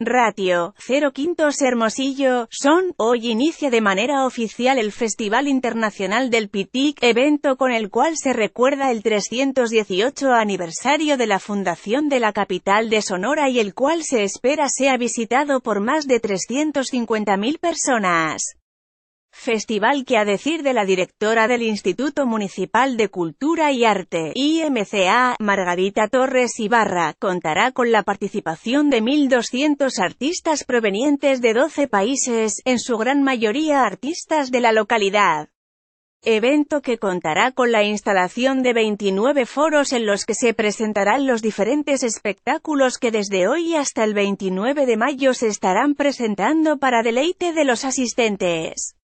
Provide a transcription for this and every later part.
Ratio, Cero Quintos Hermosillo, son, hoy inicia de manera oficial el Festival Internacional del PITIC, evento con el cual se recuerda el 318 aniversario de la fundación de la capital de Sonora y el cual se espera sea visitado por más de 350.000 personas. Festival que a decir de la directora del Instituto Municipal de Cultura y Arte, IMCA, Margarita Torres Ibarra, contará con la participación de 1.200 artistas provenientes de 12 países, en su gran mayoría artistas de la localidad. Evento que contará con la instalación de 29 foros en los que se presentarán los diferentes espectáculos que desde hoy hasta el 29 de mayo se estarán presentando para deleite de los asistentes.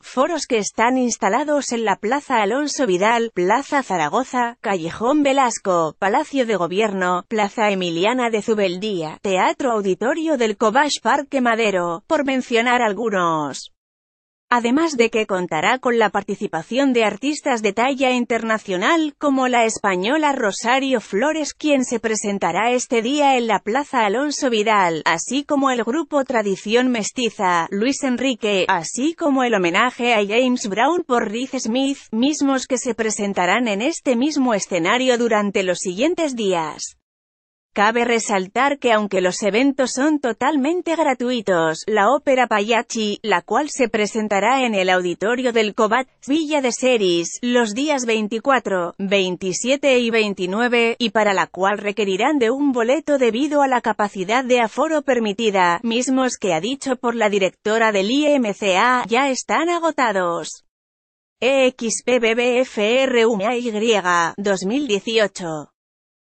Foros que están instalados en la Plaza Alonso Vidal, Plaza Zaragoza, Callejón Velasco, Palacio de Gobierno, Plaza Emiliana de Zubeldía, Teatro Auditorio del Cobach Parque Madero, por mencionar algunos además de que contará con la participación de artistas de talla internacional como la española Rosario Flores quien se presentará este día en la Plaza Alonso Vidal, así como el grupo Tradición Mestiza, Luis Enrique, así como el homenaje a James Brown por Riz Smith, mismos que se presentarán en este mismo escenario durante los siguientes días. Cabe resaltar que aunque los eventos son totalmente gratuitos, la ópera Payachi, la cual se presentará en el auditorio del Cobat, Villa de Seris, los días 24, 27 y 29, y para la cual requerirán de un boleto debido a la capacidad de aforo permitida, mismos que ha dicho por la directora del IMCA, ya están agotados. EXPBBFRUMAY 2018